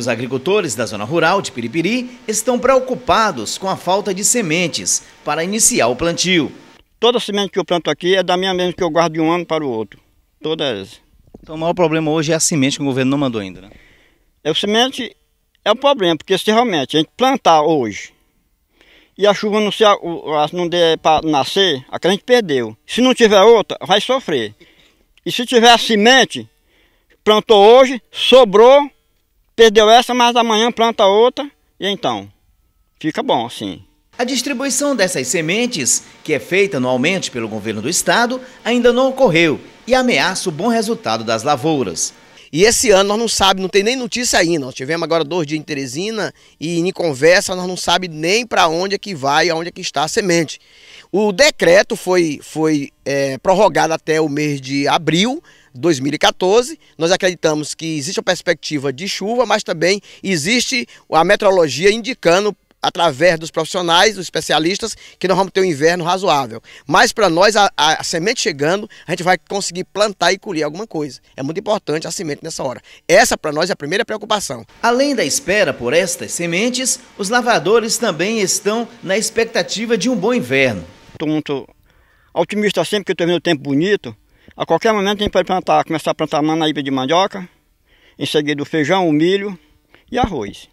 Os agricultores da zona rural de Piripiri estão preocupados com a falta de sementes para iniciar o plantio. Toda semente que eu planto aqui é da minha mesma que eu guardo de um ano para o outro. Todas. Então o maior problema hoje é a semente que o governo não mandou ainda, né? É o semente é o problema, porque se realmente a gente plantar hoje e a chuva não, se, não der para nascer, a que a gente perdeu. Se não tiver outra, vai sofrer. E se tiver a semente, plantou hoje, sobrou, Perdeu essa, mas amanhã planta outra e então fica bom assim. A distribuição dessas sementes, que é feita anualmente pelo governo do estado, ainda não ocorreu e ameaça o bom resultado das lavouras. E esse ano nós não sabemos, não tem nem notícia ainda. Nós tivemos agora dois dias em Teresina e em conversa nós não sabemos nem para onde é que vai, aonde é que está a semente. O decreto foi, foi é, prorrogado até o mês de abril, 2014. Nós acreditamos que existe a perspectiva de chuva, mas também existe a meteorologia indicando através dos profissionais, dos especialistas, que nós vamos ter um inverno razoável. Mas para nós, a, a, semente chegando, a gente vai conseguir plantar e colher alguma coisa. É muito importante a semente nessa hora. Essa para nós é a primeira preocupação. Além da espera por estas sementes, os lavadores também estão na expectativa de um bom inverno. Estou muito otimista sempre que estou vendo o tempo bonito. A qualquer momento a gente pode plantar, começar a plantar manaíba de mandioca, em seguida o feijão, o milho e arroz.